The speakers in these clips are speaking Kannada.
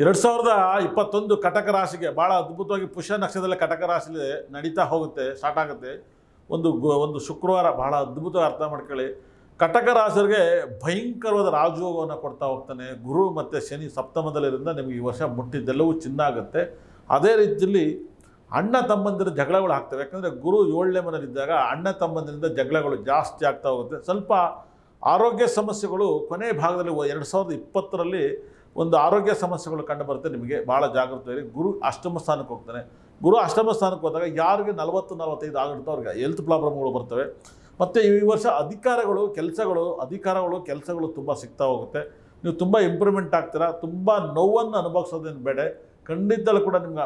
ಎರಡು ಸಾವಿರದ ಇಪ್ಪತ್ತೊಂದು ಕಟಕ ರಾಶಿಗೆ ಭಾಳ ಅದ್ಭುತವಾಗಿ ಪುಷ್ಯ ನಕ್ಷತ್ರದಲ್ಲಿ ಕಟಕ ರಾಶಿಲಿ ನಡೀತಾ ಹೋಗುತ್ತೆ ಸ್ಟಾರ್ಟ್ ಆಗುತ್ತೆ ಒಂದು ಒಂದು ಶುಕ್ರವಾರ ಬಹಳ ಅದ್ಭುತವಾಗಿ ಅರ್ಥ ಮಾಡ್ಕೊಳ್ಳಿ ಕಟಕ ರಾಶಿಗೆ ಭಯಂಕರವಾದ ರಾಜಯೋಗವನ್ನು ಕೊಡ್ತಾ ಹೋಗ್ತಾನೆ ಗುರು ಮತ್ತು ಶನಿ ಸಪ್ತಮದಲ್ಲಿರಿಂದ ನಿಮಗೆ ಈ ವರ್ಷ ಮುಟ್ಟಿದ್ದೆಲ್ಲವೂ ಚಿನ್ನ ಆಗುತ್ತೆ ಅದೇ ರೀತಿಯಲ್ಲಿ ಅಣ್ಣ ತಮ್ಮಂದಿರ ಜಗಳಗಳು ಆಗ್ತವೆ ಯಾಕಂದರೆ ಗುರು ಏಳನೇ ಮನೇಲಿದ್ದಾಗ ಅಣ್ಣ ತಮ್ಮಂದಿರಿಂದ ಜಗಳಗಳು ಜಾಸ್ತಿ ಆಗ್ತಾ ಹೋಗುತ್ತೆ ಸ್ವಲ್ಪ ಆರೋಗ್ಯ ಸಮಸ್ಯೆಗಳು ಕೊನೆ ಭಾಗದಲ್ಲಿ ಎರಡು ಸಾವಿರದ ಇಪ್ಪತ್ತರಲ್ಲಿ ಒಂದು ಆರೋಗ್ಯ ಸಮಸ್ಯೆಗಳು ಕಂಡು ಬರುತ್ತೆ ನಿಮಗೆ ಭಾಳ ಜಾಗೃತವಾಗಿ ಗುರು ಅಷ್ಟಮ ಸ್ಥಾನಕ್ಕೆ ಹೋಗ್ತಾನೆ ಗುರು ಅಷ್ಟಮ ಸ್ಥಾನಕ್ಕೆ ಹೋದಾಗ ಯಾರಿಗೆ ನಲವತ್ತು ನಲವತ್ತೈದು ಆಗಿಡ್ತೋ ಅವ್ರಿಗೆ ಹೆಲ್ತ್ ಪ್ರಾಬ್ಲಮ್ಗಳು ಬರ್ತವೆ ಮತ್ತು ಈ ವರ್ಷ ಅಧಿಕಾರಗಳು ಕೆಲಸಗಳು ಅಧಿಕಾರಗಳು ಕೆಲಸಗಳು ತುಂಬ ಸಿಗ್ತಾ ಹೋಗುತ್ತೆ ನೀವು ತುಂಬ ಇಂಪ್ರೂವ್ಮೆಂಟ್ ಆಗ್ತೀರಾ ತುಂಬ ನೋವನ್ನು ಅನುಭವಿಸೋದೇನು ಬೇಡ ಖಂಡಿತಲ್ಲೂ ಕೂಡ ನಿಮ್ಗೆ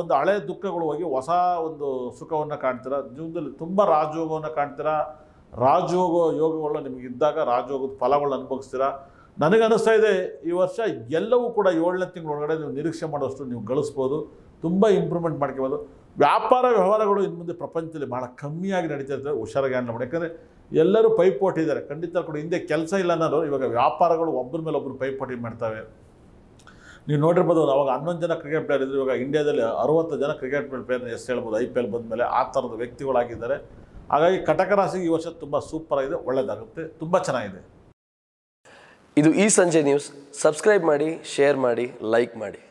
ಒಂದು ಹಳೆ ದುಃಖಗಳು ಹೋಗಿ ಹೊಸ ಒಂದು ಸುಖವನ್ನು ಕಾಣ್ತೀರಾ ಜೀವನದಲ್ಲಿ ತುಂಬ ರಾಜಯೋಗವನ್ನು ಕಾಣ್ತೀರಾ ರಾಜಯೋಗ ಯೋಗಗಳು ನಿಮಗಿದ್ದಾಗ ರಾಜಯೋಗದ ಫಲಗಳನ್ನ ಅನುಭವಿಸ್ತೀರಾ ನನಗನ್ನಿಸ್ತಾ ಇದೆ ಈ ವರ್ಷ ಎಲ್ಲವೂ ಕೂಡ ಏಳನೇ ಒಳಗಡೆ ನೀವು ನಿರೀಕ್ಷೆ ಮಾಡೋಷ್ಟು ನೀವು ಗಳಿಸ್ಬೋದು ತುಂಬ ಇಂಪ್ರೂವ್ಮೆಂಟ್ ಮಾಡ್ಕೋಬೋದು ವ್ಯಾಪಾರ ವ್ಯವಹಾರಗಳು ಇನ್ನು ಮುಂದೆ ಪ್ರಪಂಚದಲ್ಲಿ ಭಾಳ ಕಮ್ಮಿಯಾಗಿ ನಡೀತಾ ಇರ್ತದೆ ಹುಷಾರಾಗಿ ಮಾಡಿ ಯಾಕಂದರೆ ಎಲ್ಲರೂ ಪೈಪೋಟಿ ಇದ್ದಾರೆ ಖಂಡಿತ ಕೂಡ ಹಿಂದೆ ಕೆಲಸ ಇಲ್ಲ ಅನ್ನೋರು ಇವಾಗ ವ್ಯಾಪಾರಗಳು ಒಬ್ಬರ ಮೇಲೆ ಒಬ್ಬರು ಪೈಪೋಟಿ ಮಾಡ್ತವೆ ನೀವು ನೋಡಿರ್ಬೋದು ಅವಾಗ ಹನ್ನೊಂದು ಜನ ಕ್ರಿಕೆಟ್ ಪ್ಲೇಯರ್ ಇದ್ದರು ಇವಾಗ ಇಂಡಿಯಾದಲ್ಲಿ ಅರುವತ್ತು ಜನ ಕ್ರಿಕೆಟ್ ಪ್ಲೇಯರ್ನ ಎಷ್ಟು ಹೇಳ್ಬೋದು ಐ ಪಿ ಎಲ್ ಬಂದ ಮೇಲೆ ಆ ಥರದ ವ್ಯಕ್ತಿಗಳಾಗಿದ್ದಾರೆ ಹಾಗಾಗಿ ಕಟಕ ರಾಶಿಗೆ ಈ ವರ್ಷ ತುಂಬ ಆಗಿದೆ ಒಳ್ಳೆಯದಾಗುತ್ತೆ ತುಂಬ ಚೆನ್ನಾಗಿದೆ ಇದು ಈ ಸಂಜೆ ನ್ಯೂಸ್ ಸಬ್ಸ್ಕ್ರೈಬ್ ಮಾಡಿ ಶೇರ್ ಮಾಡಿ ಲೈಕ್ ಮಾಡಿ